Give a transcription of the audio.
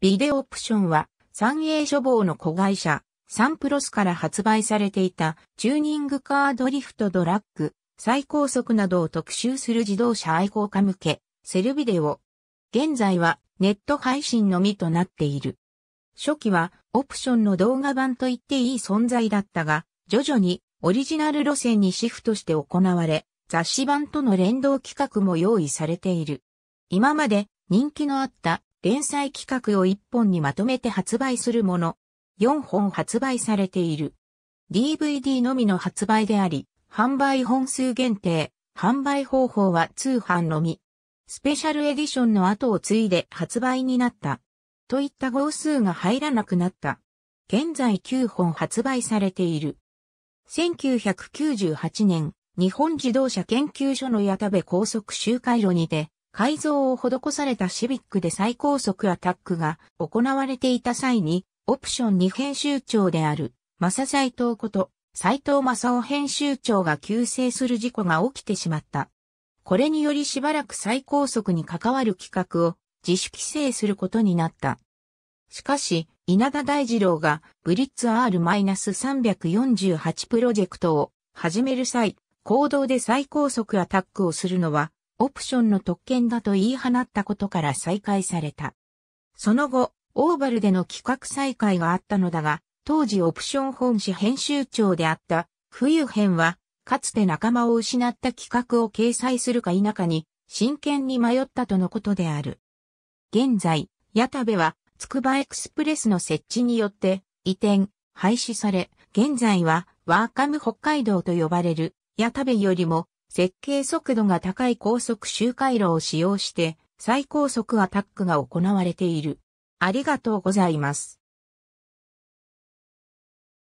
ビデオオプションは、三栄処方の子会社、サンプロスから発売されていた、チューニングカードリフトドラッグ、最高速などを特集する自動車愛好家向け、セルビデオ。現在は、ネット配信のみとなっている。初期は、オプションの動画版と言っていい存在だったが、徐々に、オリジナル路線にシフトして行われ、雑誌版との連動企画も用意されている。今まで人気のあった連載企画を1本にまとめて発売するもの。4本発売されている。DVD のみの発売であり、販売本数限定、販売方法は通販のみ。スペシャルエディションの後を継いで発売になった。といった号数が入らなくなった。現在9本発売されている。1998年、日本自動車研究所の矢田部高速周回路にて、改造を施されたシビックで最高速アタックが行われていた際に、オプション2編集長である、正斎藤こと、斎藤正夫編集長が急性する事故が起きてしまった。これによりしばらく最高速に関わる企画を自主規制することになった。しかし、稲田大二郎がブリッツ R-348 プロジェクトを始める際、行動で最高速アタックをするのはオプションの特権だと言い放ったことから再開された。その後、オーバルでの企画再開があったのだが、当時オプション本誌編集長であった冬編は、かつて仲間を失った企画を掲載するか否かに、真剣に迷ったとのことである。現在、矢田部は、つくばエクスプレスの設置によって、移転、廃止され、現在は、ワーカム北海道と呼ばれる、矢田部よりも、設計速度が高い高速周回路を使用して最高速アタックが行われている。ありがとうございます。